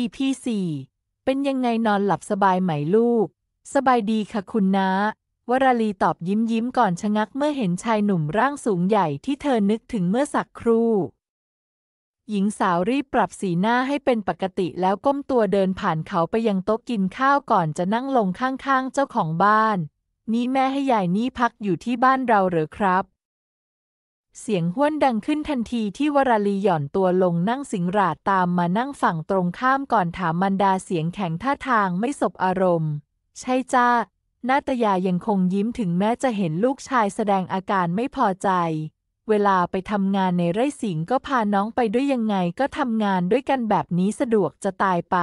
EP 4เป็นยังไงนอนหลับสบายไหมลูก สบายดีค่ะคุณนะ วราลีตอบยิ้มยิ้มก่อนชะงักเมื่อเห็นชายหนุ่มร่างสูงใหญ่ที่เธอนึกถึงเมื่อสักครู่ หญิงสาวรีบปรับสีหน้าให้เป็นปกติแล้วก้มตัวเดินผ่านเขาไปยังโต๊ะกินข้าวก่อนจะนั่งลงข้างๆเจ้าของบ้าน นี่แม่ให้ยายนี่พักอยู่ที่บ้านเราเหรอครับเสียงห้วนดังขึ้นทันทีที่วรลีหย่อนตัวลงนั่งสิงหราดตามมานั่งฝั่งตรงข้ามก่อนถามมันดาเสียงแข็งท่าทางไม่สบอารมณ์ ใช่จ้านาตยายังคงยิ้มถึงแม้จะเห็นลูกชายแสดงอาการไม่พอใจ เวลาไปทำงานในไร่สิงก็พาน้องไปด้วยยังไงก็ทำงานด้วยกันแบบนี้สะดวกจะตายไป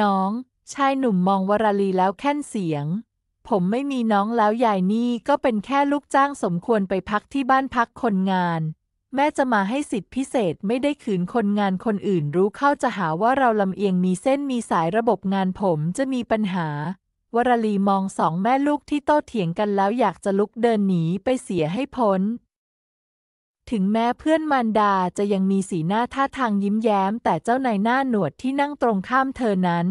น้อง ชายหนุ่มมองวรลีแล้วแค้นเสียงผมไม่มีน้องแล้วยายนี่ก็เป็นแค่ลูกจ้างสมควรไปพักที่บ้านพักคนงาน แม่จะมาให้สิทธิพิเศษไม่ได้ขืนคนงานคนอื่นรู้เข้าจะหาว่าเราลำเอียงมีเส้นมีสายระบบงานผมจะมีปัญหา วรลีมองสองแม่ลูกที่โต้เถียงกันแล้วอยากจะลุกเดินหนี ไปเสียให้พ้น ถึงแม้เพื่อนมานดาจะยังมีสีหน้าท่าทางยิ้มแย้ม แต่เจ้านายหน้าหนวดที่นั่งตรงข้ามเธอนั้น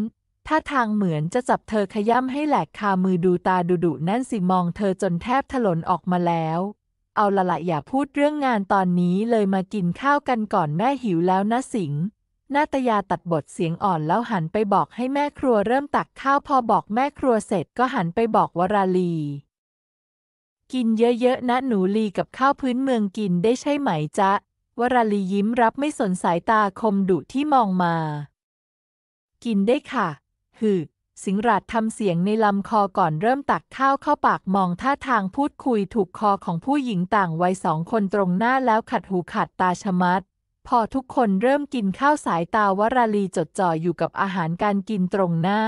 ท่าทางเหมือนจะจับเธอขย้ำให้แหลกคา มือดูตาดุดุนั่นสิมองเธอจนแทบถลนออกมาแล้ว เอาละละอย่าพูดเรื่องงานตอนนี้เลยมากินข้าวกันก่อนแม่หิวแล้วนะสิง นาตยาตัดบทเสียงอ่อนแล้วหันไปบอกให้แม่ครัวเริ่มตักข้าวพอบอกแม่ครัวเสร็จก็หันไปบอกวราลี กินเยอะๆนะหนูลีกับข้าวพื้นเมืองกินได้ใช่ไหมจ๊ะ วราลียิ้มรับไม่สนสายตาคมดุที่มองมา กินได้ค่ะหืสิงหราดทำเสียงในลำคอก่อนเริ่มตักข้าวเข้าปากมองท่าทางพูดคุยถูกคอของผู้หญิงต่าง วัยสองคนตรงหน้าแล้วขัดหูขัดตาชะมัดพอทุกคนเริ่มกินข้าวสายตาวราลีจดจ่ออยู่กับอาหารการกินตรงหน้า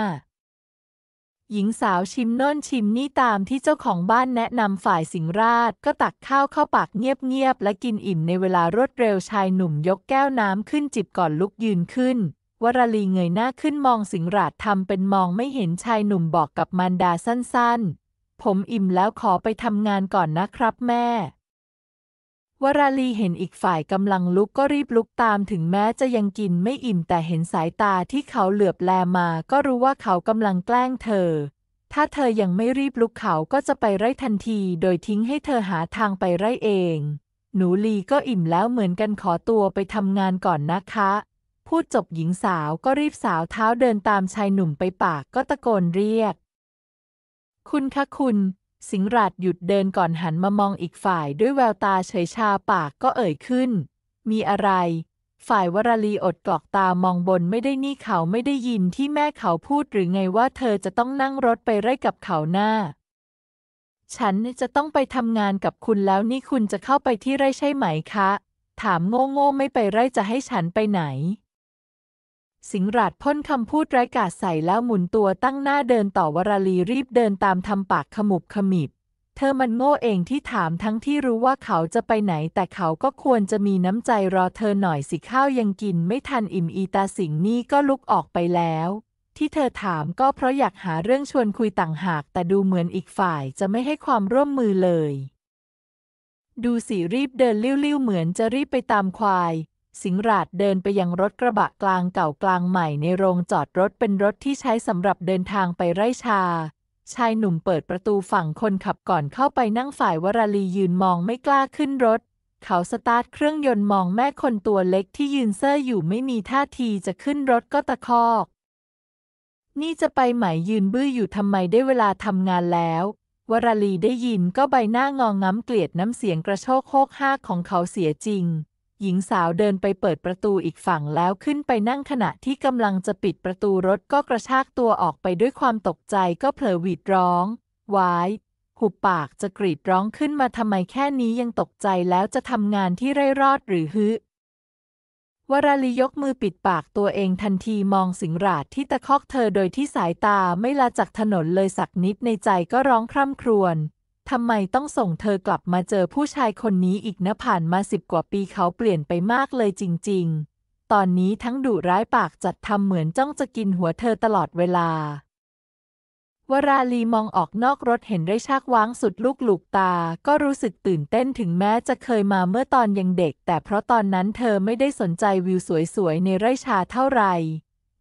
หญิงสาวชิมน้นชิมนี่ตามที่เจ้าของบ้านแนะนำฝ่ายสิงราชก็ตักข้าวเข้าปากเงียบๆและกินอิ่มในเวลารวดเร็วชายหนุ่มยกแก้วน้ำขึ้นจิบก่อนลุกยืนขึ้นวรลีเงยหน้าขึ้นมองสิงหราดทำเป็นมองไม่เห็นชายหนุ่มบอกกับมารดาสั้น ๆ ผมอิ่มแล้วขอไปทำงานก่อนนะครับแม่ วราลีเห็นอีกฝ่ายกำลังลุกก็รีบลุกตามถึงแม้จะยังกินไม่อิ่มแต่เห็นสายตาที่เขาเหลือบแลมาก็รู้ว่าเขากำลังแกล้งเธอ ถ้าเธอยังไม่รีบลุกเขาก็จะไปไล่ทันทีโดยทิ้งให้เธอหาทางไปไล่เอง หนูลีก็อิ่มแล้วเหมือนกันขอตัวไปทำงานก่อนนะคะพูดจบหญิงสาวก็รีบสาวเท้าเดินตามชายหนุ่มไปปากก็ตะโกนเรียก คุณคะคุณ สิงหราชหยุดเดินก่อนหันมามองอีกฝ่ายด้วยแววตาเฉยชาปากก็เอ่ยขึ้น มีอะไร ฝ่ายวรลีอดกรอกตามองบนไม่ได้นี่เขาไม่ได้ยินที่แม่เขาพูดหรือไงว่าเธอจะต้องนั่งรถไปไร่กับเขาหน้า ฉันจะต้องไปทำงานกับคุณแล้วนี่คุณจะเข้าไปที่ไร่ใช่ไหมคะ ถามโง่โง่ไม่ไปไร่จะให้ฉันไปไหนสิงหราดพ่นคำพูดไร้กาศใส่แล้วหมุนตัวตั้งหน้าเดินต่อวราลีรีบเดินตามทำปากขมุบขมิบ เธอมันโง่เองที่ถามทั้งที่รู้ว่าเขาจะไปไหน แต่เขาก็ควรจะมีน้ำใจรอเธอหน่อยสิข้าวยังกินไม่ทันอิ่มอีตาสิงนี่ก็ลุกออกไปแล้ว ที่เธอถามก็เพราะอยากหาเรื่องชวนคุยต่างหาก แต่ดูเหมือนอีกฝ่ายจะไม่ให้ความร่วมมือเลย ดูสิรีบเดินลิ้วๆเหมือนจะรีบไปตามควายสิงราดเดินไปยังรถกระบะกลางเก่ากลางใหม่ในโรงจอดรถเป็นรถที่ใช้สำหรับเดินทางไปไร่ชา ชายหนุ่มเปิดประตูฝั่งคนขับก่อนเข้าไปนั่งฝ่ายวรลียืนมองไม่กล้าขึ้นรถ เขาสตาร์ทเครื่องยนต์มองแม่คนตัวเล็กที่ยืนเซ่ออยู่ไม่มีท่าทีจะขึ้นรถก็ตะคอก นี่จะไปไหมยืนบื้ออยู่ทำไมได้เวลาทำงานแล้ว วรลีได้ยินก็ใบหน้างองง้ำเกลียดน้ำเสียงกระโชกโคกห้าของเขาเสียจริงหญิงสาวเดินไปเปิดประตูอีกฝั่งแล้วขึ้นไปนั่งขณะที่กำลังจะปิดประตูรถก็กระชากตัวออกไปด้วยความตกใจก็เผลอหวีดร้องวายหุบปากจะกรีดร้องขึ้นมาทำไมแค่นี้ยังตกใจแล้วจะทำงานที่ไร้รอดหรือฮึวราลียกมือปิดปากตัวเองทันทีมองสิงราชที่ตะคอกเธอโดยที่สายตาไม่ละจากถนนเลยสักนิดในใจก็ร้องคร่ำครวญทำไมต้องส่งเธอกลับมาเจอผู้ชายคนนี้อีกนะผ่านมาสิบกว่าปีเขาเปลี่ยนไปมากเลยจริง ๆ ตอนนี้ทั้งดุร้ายปากจัดทำเหมือนจ้องจะกินหัวเธอตลอดเวลา วราลีมองออกนอกรถเห็นได้ชากว้างสุดลูกหลูกตา ก็รู้สึกตื่นเต้นถึงแม้จะเคยมาเมื่อตอนยังเด็ก แต่เพราะตอนนั้นเธอไม่ได้สนใจวิวสวยๆ ในไร่ชาเท่าไหร่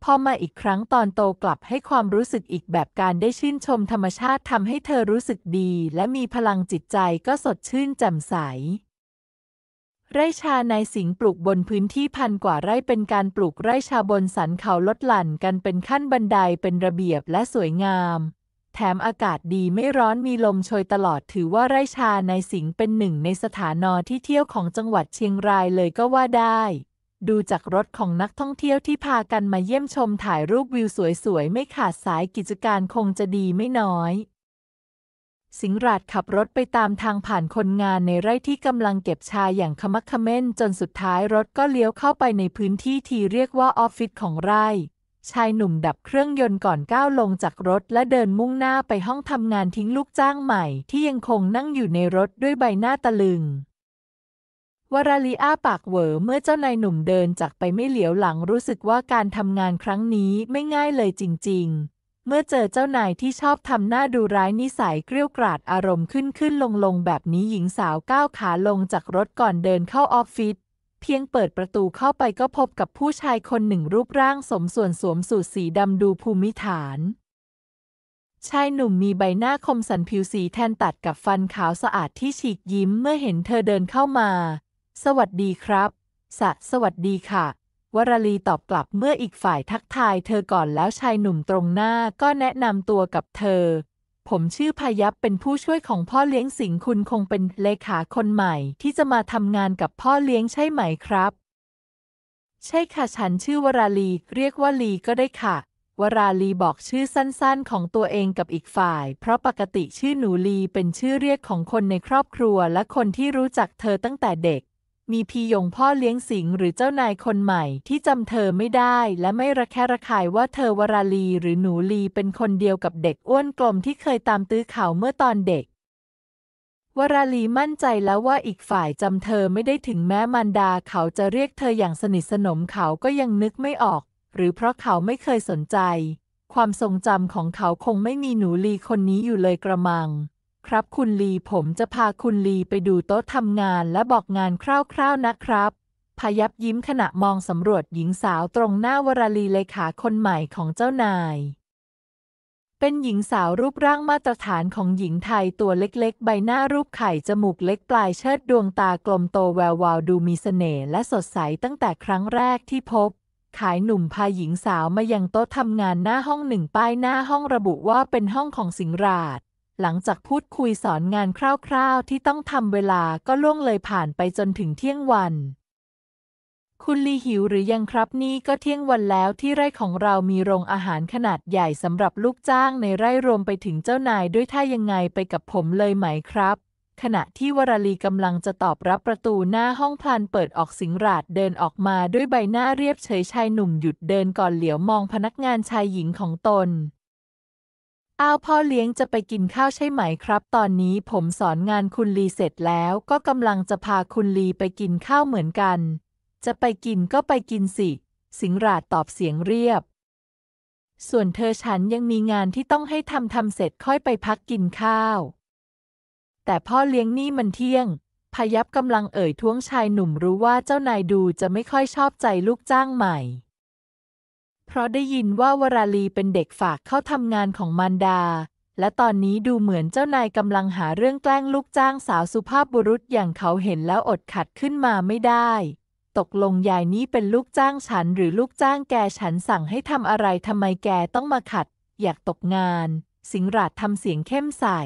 พอมาอีกครั้งตอนโตกลับให้ความรู้สึกอีกแบบการได้ชื่นชมธรรมชาติทำให้เธอรู้สึกดี และมีพลังจิตใจก็สดชื่นแจ่มใสไร่ชาในสิงปลูกบนพื้นที่พันกว่าไร่เป็นการปลูกไร่ชาบนสันเขาลดหลั่นกันเป็นขั้นบันไดเป็นระเบียบและสวยงาม แถมอากาศดีไม่ร้อนมีลมโชยตลอดถือว่าไร่ชาในสิงเป็นหนึ่งในสถานอที่เที่ยวของจังหวัดเชียงรายเลยก็ว่าได้ดูจากรถของนักท่องเที่ยวที่พากันมาเยี่ยมชมถ่ายรูปวิวสวยๆไม่ขาดสายกิจการคงจะดีไม่น้อย สิงหราดขับรถไปตามทางผ่านคนงานในไร่ที่กำลังเก็บชาอย่างขมักขม้นจนสุดท้ายรถก็เลี้ยวเข้าไปในพื้นที่ที่เรียกว่าออฟฟิศของไร่ ชายหนุ่มดับเครื่องยนต์ก่อนก้าวลงจากรถ และเดินมุ่งหน้าไปห้องทำงานทิ้งลูกจ้างใหม่ ที่ยังคงนั่งอยู่ในรถด้วยใบหน้าตะลึงวราลีอาปากเหวอเมื่อเจ้านายหนุ่มเดินจากไปไม่เหลียวหลังรู้สึกว่าการทำงานครั้งนี้ไม่ง่ายเลยจริงๆ เมื่อเจอเจ้านายที่ชอบทำหน้าดูร้ายนิสัยเกลี้ยกราดอารมณ์ขึ้นขึ้นลงลงแบบนี้หญิงสาวก้าวขาลงจากรถก่อนเดินเข้าออฟฟิศเพียงเปิดประตูเข้าไปก็พบกับผู้ชายคนหนึ่งรูปร่างสมส่วนสวมสูทสีดำดูภูมิฐาน ชายหนุ่มมีใบหน้าคมสันผิวสีแทนตัดกับฟันขาวสะอาดที่ฉีกยิ้มเมื่อเห็นเธอเดินเข้ามาสวัสดีครับสะสวัสดีค่ะ วรลีตอบกลับเมื่ออีกฝ่ายทักทาย เธอก่อนแล้วชายหนุ่มตรงหน้าก็แนะนำตัวกับเธอ ผมชื่อพยับเป็นผู้ช่วยของพ่อเลี้ยงสิงคุณคงเป็นเลขาคนใหม่ ที่จะมาทำงานกับพ่อเลี้ยงใช่ไหมครับ ใช่ค่ะ ฉันชื่อวราลี เรียกว่าลีก็ได้ค่ะ วราลีบอกชื่อสั้นๆของตัวเองกับอีกฝ่าย เพราะปกติชื่อหนูลีเป็นชื่อเรียกของคนในครอบครัวและคนที่รู้จักเธอตั้งแต่เด็กมีพีหยงพ่อเลี้ยงสิงหรือเจ้านายคนใหม่ที่จำเธอไม่ได้ และไม่ระแคะระคายว่าเธอวราลีหรือหนูลีเป็นคนเดียวกับเด็กอ้วนกลมที่เคยตามตื้อเขาเมื่อตอนเด็ก วราลีมั่นใจแล้วว่าอีกฝ่ายจำเธอไม่ได้ถึงแม้มันดาเขาจะเรียกเธออย่างสนิทสนมเขาก็ยังนึกไม่ออก หรือเพราะเขาไม่เคยสนใจ ความทรงจำของเขาคงไม่มีหนูลีคนนี้อยู่เลยกระมังครับคุณลีผมจะพาคุณลีไปดูโต๊ะทำงานและบอกงานคร่าวๆนะครับ พยับยิ้มขณะมองสำรวจหญิงสาวตรงหน้าวราลีเลขาคนใหม่ของเจ้านาย เป็นหญิงสาวรูปร่างมาตรฐานของหญิงไทยตัวเล็กๆใบหน้ารูปไข่จมูกเล็กปลายเชิดดวงตากลมโตแวววาว ดูมีเสน่ห์และสดใสตั้งแต่ครั้งแรกที่พบ ขายหนุ่มพาหญิงสาวมายังโต๊ะทำงานหน้าห้องหนึ่งป้ายหน้าห้องระบุว่าเป็นห้องของสิงราชหลังจากพูดคุยสอนงานคร่าวๆ ที่ต้องทำเวลาก็ล่วงเลยผ่านไปจนถึงเที่ยงวัน คุณลีหิวหรือยังครับนี่ก็เที่ยงวันแล้วที่ไร่ของเรามีโรงอาหารขนาดใหญ่สำหรับลูกจ้างในไร่รวมไปถึงเจ้านายด้วยท่ายังไงไปกับผมเลยไหมครับ ขณะที่วรลีกำลังจะตอบรับประตูหน้าห้องพลันเปิดออกสิงราดเดินออกมาด้วยใบหน้าเรียบเฉยชายหนุ่มหยุดเดินก่อนเหลียวมองพนักงานชายหญิงของตนอ้าวพ่อเลี้ยงจะไปกินข้าวใช่ไหมครับตอนนี้ผมสอนงานคุณลีเสร็จแล้วก็กำลังจะพาคุณลีไปกินข้าวเหมือนกัน จะไปกินก็ไปกินสิสิงหราดตอบเสียงเรียบ ส่วนเธอฉันยังมีงานที่ต้องให้ทำทำเสร็จค่อยไปพักกินข้าว แต่พ่อเลี้ยงนี่มันเที่ยง พยับกำลังเอ่ยท้วงชายหนุ่มรู้ว่าเจ้านายดูจะไม่ค่อยชอบใจลูกจ้างใหม่เพราะได้ยินว่าวราลีเป็นเด็กฝากเข้าทำงานของมารดา และตอนนี้ดูเหมือนเจ้านายกำลังหาเรื่องแกล้งลูกจ้างสาวสุภาพบุรุษ อย่างเขาเห็นแล้วอดขัดขึ้นมาไม่ได้ ตกลงยายนี้เป็นลูกจ้างฉันหรือลูกจ้างแกฉันสั่งให้ทำอะไรทำไมแกต้องมาขัด อยากตกงาน สิงหราดทำเสียงเข้มใส่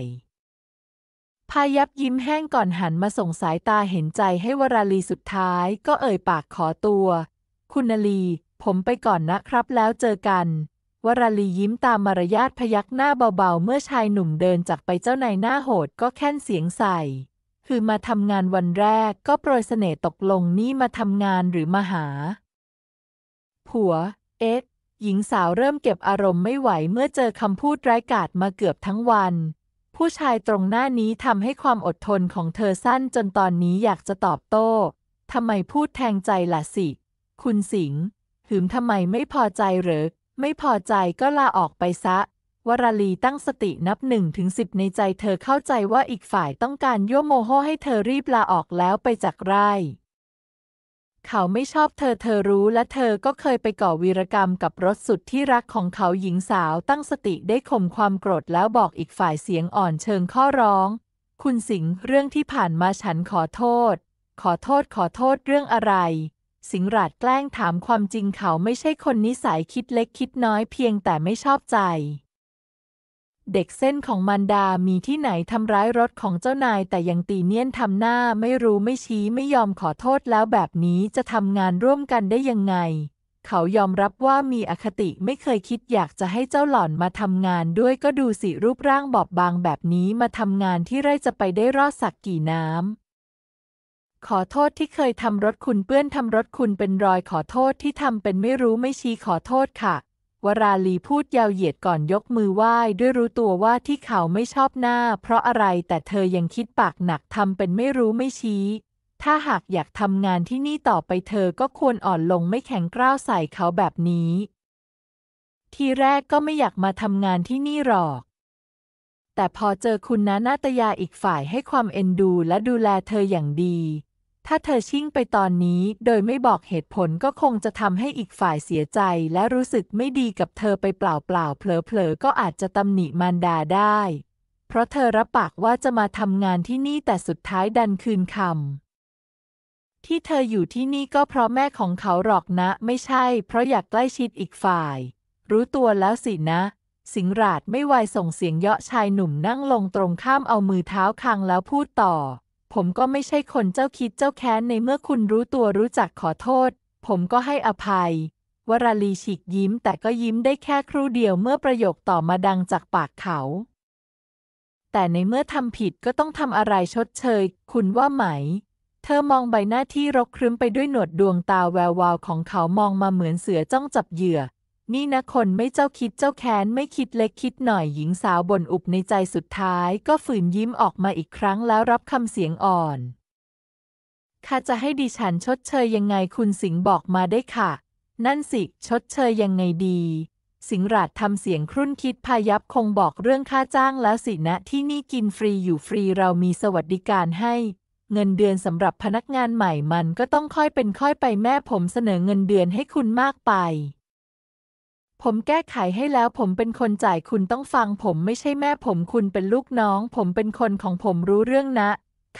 พายับยิ้มแห้งก่อนหันมาส่งสายตาเห็นใจให้วราลีสุดท้าย ก็เอ่ยปากขอตัว คุณลีผมไปก่อนนะครับแล้วเจอกัน วรลียิ้มตามมารยาทพยักหน้าเบาๆ เมื่อชายหนุ่มเดินจากไปเจ้านายหน้าโหดก็แค้นเสียงใส่ คือมาทำงานวันแรกก็โปรยเสน่ห์ตกลงนี่มาทำงานหรือมาหา ผัวเอ็ดหญิงสาวเริ่มเก็บอารมณ์ไม่ไหวเมื่อเจอคำพูดร้ายกาจมาเกือบทั้งวัน ผู้ชายตรงหน้านี้ทำให้ความอดทนของเธอสั้นจนตอนนี้อยากจะตอบโต้ทำไมพูดแทงใจล่ะสิ คุณสิงห์หืมทำไมไม่พอใจเหรอไม่พอใจก็ลาออกไปซะวรลีตั้งสตินับหนึ่งถึงสิบในใจเธอเข้าใจว่าอีกฝ่ายต้องการยั่วโมโหให้เธอรีบลาออกแล้วไปจากไร่ เขาไม่ชอบเธอเธอรู้และเธอก็เคยไปก่อวีรกรรมกับรถสุดที่รักของเขาหญิงสาวตั้งสติได้ข่มความโกรธแล้วบอกอีกฝ่ายเสียงอ่อนเชิงข้อร้อง คุณสิงเรื่องที่ผ่านมาฉันขอโทษ ขอโทษขอโทษเรื่องอะไรสิงหราดแกล้งถามความจริงเขาไม่ใช่คนนิสัยคิดเล็กคิดน้อยเพียงแต่ไม่ชอบใจ เด็กเส้นของมันดามีที่ไหนทำร้ายรถของเจ้านาย แต่ยังตีเนียนทำหน้าไม่รู้ไม่ชี้ไม่ยอมขอโทษแล้วแบบนี้จะทำงานร่วมกันได้ยังไง เขายอมรับว่ามีอคติไม่เคยคิดอยากจะให้เจ้าหล่อนมาทำงานด้วยก็ดูสิรูปร่างบอบบางแบบนี้มาทำงานที่ไรจะไปได้รอดสักกี่น้ำขอโทษที่เคยทำรถคุณเปื้อนทำรถคุณเป็นรอยขอโทษที่ทำเป็นไม่รู้ไม่ชี้ขอโทษค่ะ วราลีพูดยาวเหยียดก่อนยกมือไหว้ด้วยรู้ตัวว่าที่เขาไม่ชอบหน้า เพราะอะไรแต่เธอยังคิดปากหนักทำเป็นไม่รู้ไม่ชี้ ถ้าหากอยากทำงานที่นี่ต่อไปเธอก็ควรอ่อนลงไม่แข็งกร้าวใส่เขาแบบนี้ ทีแรกก็ไม่อยากมาทำงานที่นี่หรอก แต่พอเจอคุณนะนาตยาอีกฝ่ายให้ความเอ็นดูและดูแลเธออย่างดีถ้าเธอชิ่งไปตอนนี้โดยไม่บอกเหตุผลก็คงจะทำให้อีกฝ่ายเสียใจและรู้สึกไม่ดีกับเธอไปเปล่าๆ เผลอๆก็อาจจะตำหนิมารดาได้ เพราะเธอรับปากว่าจะมาทำงานที่นี่แต่สุดท้ายดันคืนคำที่เธออยู่ที่นี่ก็เพราะแม่ของเขาหรอกนะ ไม่ใช่เพราะอยากใกล้ชิดอีกฝ่าย รู้ตัวแล้วสินะ สิงราดไม่ไวส่งเสียงเยาะชายหนุ่มนั่งลงตรงข้ามเอามือเท้าคางแล้วพูดต่อผมก็ไม่ใช่คนเจ้าคิดเจ้าแค้น ในเมื่อคุณรู้ตัวรู้จักขอโทษ ผมก็ให้อภัย วราลีฉีกยิ้ม แต่ก็ยิ้มได้แค่ครู่เดียวเมื่อประโยคต่อมาดังจากปากเขา แต่ในเมื่อทำผิดก็ต้องทำอะไรชดเชย คุณว่าไหม เธอมองใบหน้าที่รกครึ้มไปด้วยหนวดดวงตาแวววาวของเขามองมาเหมือนเสือจ้องจับเหยื่อนี่นะคนไม่เจ้าคิดเจ้าแค้นไม่คิดเล็กคิดหน่อยหญิงสาวบ่นอุบในใจสุดท้าย ก็ฝืนยิ้มออกมาอีกครั้งแล้วรับคำเสียงอ่อนข้าจะให้ดิฉันชดเชยยังไงคุณสิงห์บอกมาได้ค่ะ นั่นสิ ชดเชยยังไงดี สิงหราดทำเสียงครุ่นคิดพายับคงบอกเรื่องค่าจ้างแล้วสินะที่นี่กินฟรีอยู่ฟรีเรามีสวัสดิการให้ เงินเดือนสำหรับพนักงานใหม่มันก็ต้องค่อยเป็นค่อยไปแม่ผมเสนอเงินเดือนให้คุณมากไปผมแก้ไขให้แล้วผมเป็นคนจ่ายคุณต้องฟังผมไม่ใช่แม่ผมคุณเป็นลูกน้อง ผมเป็นคนของผมรู้เรื่องนะ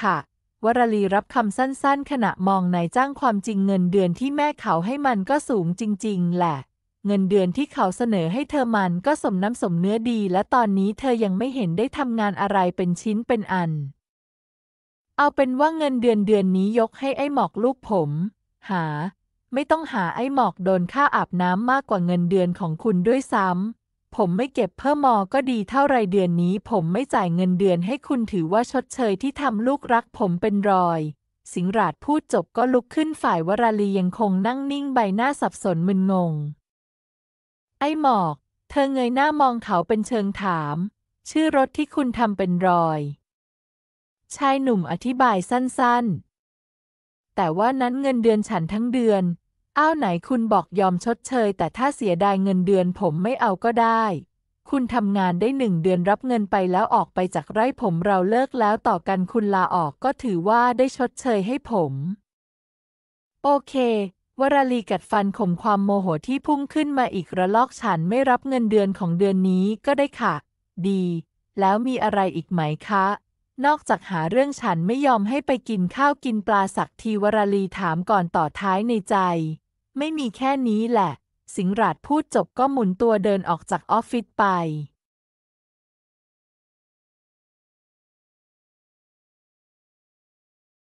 ค่ะ วรลีรับคำสั้นๆขณะมองนายจ้างความจริงเงินเดือนที่แม่เขาให้มันก็สูงจริงๆแหละ เงินเดือนที่เขาเสนอให้เธอมันก็สมน้ำสมเนื้อดี และตอนนี้เธอยังไม่เห็นได้ทำงานอะไรเป็นชิ้นเป็นอัน เอาเป็นว่าเงินเดือนเดือนนี้ยกให้ไอ้หมอกลูกผม หาไม่ต้องหาไอ้หมอกโดนค่าอาบน้ำมากกว่าเงินเดือนของคุณด้วยซ้ำ ผมไม่เก็บเพิ่มมอก็ดีเท่าไรเดือนนี้ ผมไม่จ่ายเงินเดือนให้คุณถือว่าชดเชยที่ทำลูกรักผมเป็นรอย สิงหราดพูดจบก็ลุกขึ้นฝ่ายวราลียังคงนั่งนิ่งใบหน้าสับสนมึนงง ไอ้หมอก เธอเงยหน้ามองเขาเป็นเชิงถาม ชื่อรถที่คุณทำเป็นรอย ชายหนุ่มอธิบายสั้นๆ แต่ว่านั้นเงินเดือนฉันทั้งเดือน้าวไหนคุณบอกยอมชดเชย แต่ถ้าเสียดายเงินเดือนผมไม่เอาก็ได้ คุณทำงานได้หนึ่งเดือนรับเงินไปแล้วออกไปจากไร่ผมเราเลิกแล้วต่อกันคุณลาออกก็ถือว่าได้ชดเชยให้ผม โอเค วราลีกัดฟันข่มความโมโหที่พุ่งขึ้นมาอีกระลอกฉันไม่รับเงินเดือนของเดือนนี้ก็ได้ค่ะ ดี แล้วมีอะไรอีกไหมคะ นอกจากหาเรื่องฉันไม่ยอมให้ไปกินข้าวกินปลาสักทีวราลีถามก่อนต่อท้ายในใจไม่มีแค่นี้แหละ สิงหราดพูดจบก็หมุนตัวเดินออกจากออฟฟิศไป